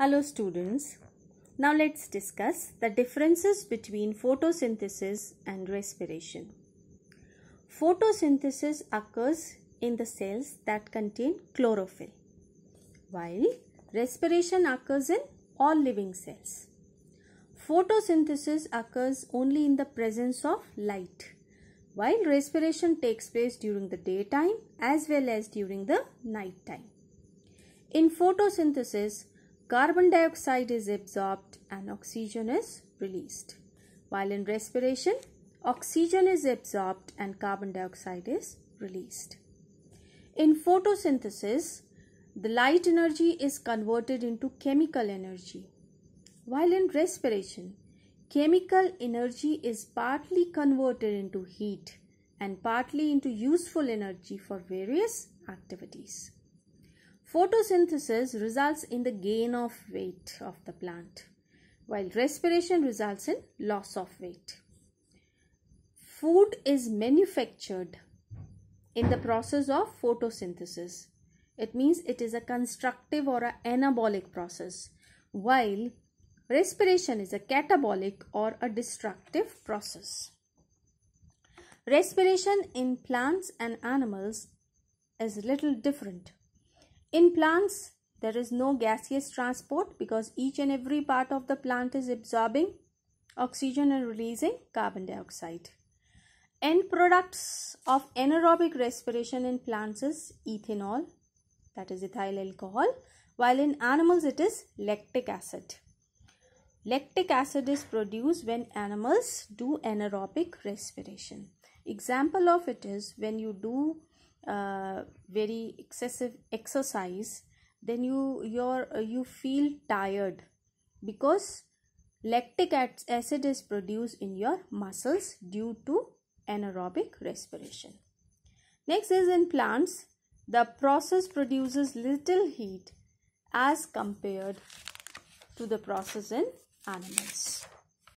Hello students. Now let's discuss the differences between photosynthesis and respiration. Photosynthesis occurs in the cells that contain chlorophyll while respiration occurs in all living cells. Photosynthesis occurs only in the presence of light while respiration takes place during the daytime as well as during the nighttime. In photosynthesis, Carbon dioxide is absorbed and oxygen is released. While in respiration, oxygen is absorbed and carbon dioxide is released. In photosynthesis, the light energy is converted into chemical energy. While in respiration, chemical energy is partly converted into heat and partly into useful energy for various activities. Photosynthesis results in the gain of weight of the plant, while respiration results in loss of weight. Food is manufactured in the process of photosynthesis. It means it is a constructive or an anabolic process, while respiration is a catabolic or a destructive process. Respiration in plants and animals is little different in plants, there is no gaseous transport because each and every part of the plant is absorbing oxygen and releasing carbon dioxide. End products of anaerobic respiration in plants is ethanol, that is ethyl alcohol, while in animals it is lactic acid. Lactic acid is produced when animals do anaerobic respiration. Example of it is when you do uh, very excessive exercise then you your uh, you feel tired because lactic acid is produced in your muscles due to anaerobic respiration next is in plants the process produces little heat as compared to the process in animals